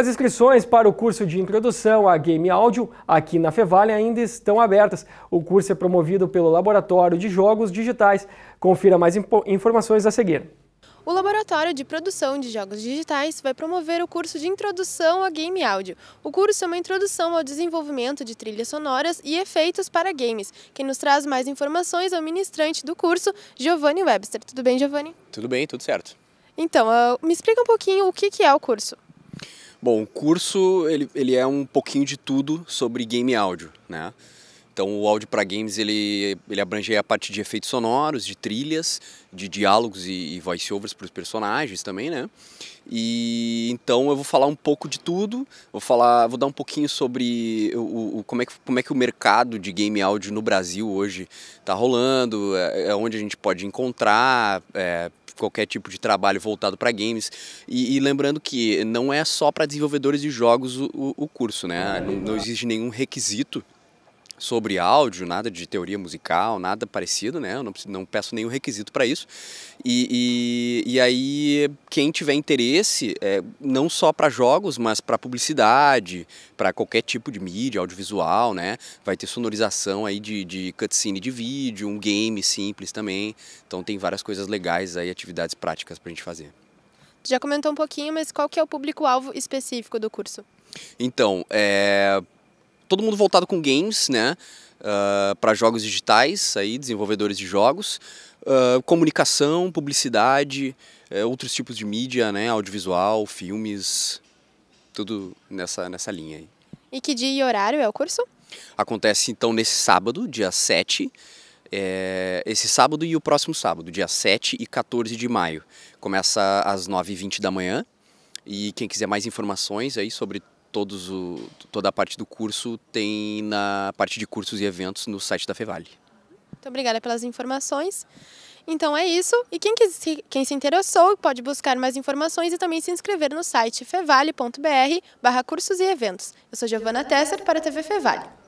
as inscrições para o curso de introdução a game áudio aqui na Fevale ainda estão abertas. O curso é promovido pelo Laboratório de Jogos Digitais. Confira mais informações a seguir. O Laboratório de Produção de Jogos Digitais vai promover o curso de Introdução a Game Áudio. O curso é uma introdução ao desenvolvimento de trilhas sonoras e efeitos para games. Quem nos traz mais informações é o ministrante do curso, Giovanni Webster. Tudo bem, Giovanni? Tudo bem, tudo certo. Então, ah, me explica um pouquinho o que é o curso. Bom, o curso ele, ele é um pouquinho de tudo sobre game áudio, né? Então o áudio para games ele, ele abrange a parte de efeitos sonoros, de trilhas, de diálogos e, e voiceovers para os personagens também, né? E então eu vou falar um pouco de tudo, vou falar, vou dar um pouquinho sobre o, o como, é que, como é que o mercado de game áudio no Brasil hoje está rolando, é, é, onde a gente pode encontrar, é, qualquer tipo de trabalho voltado para games. E, e, lembrando que não é só para desenvolvedores de jogos o, o curso, né? Não, não existe nenhum requisito sobre áudio, nada de teoria musical, nada parecido, né? Eu não, não peço nenhum requisito para isso. E, e, e, aí, quem tiver interesse, é, não só para jogos, mas para publicidade, para qualquer tipo de mídia, audiovisual, né? Vai ter sonorização aí de, de cutscene de vídeo, um game simples também. Então tem várias coisas legais aí, atividades práticas para a gente fazer. Já comentou um pouquinho, mas qual que é o público-alvo específico do curso? Então, é, todo mundo voltado com games, né? Uh, ah, para jogos digitais, aí, desenvolvedores de jogos, uh, comunicação, publicidade, uh, outros tipos de mídia, né? Audiovisual, filmes, tudo nessa, nessa linha aí. E que dia e horário é o curso? Acontece então nesse sábado, dia 7. É, eh, esse sábado e o próximo sábado, dia 7 e 14 de maio. Começa às 9h20 da manhã. E quem quiser mais informações aí sobre todos o, toda a parte do curso tem na parte de cursos e eventos no site da Fevale. Muito obrigada pelas informações. Então é isso. E quem, quis, quem se interessou pode buscar mais informações e também se inscrever no site fevale.br barra cursos e eventos. Eu sou Giovana Tesser para a TV Fevale.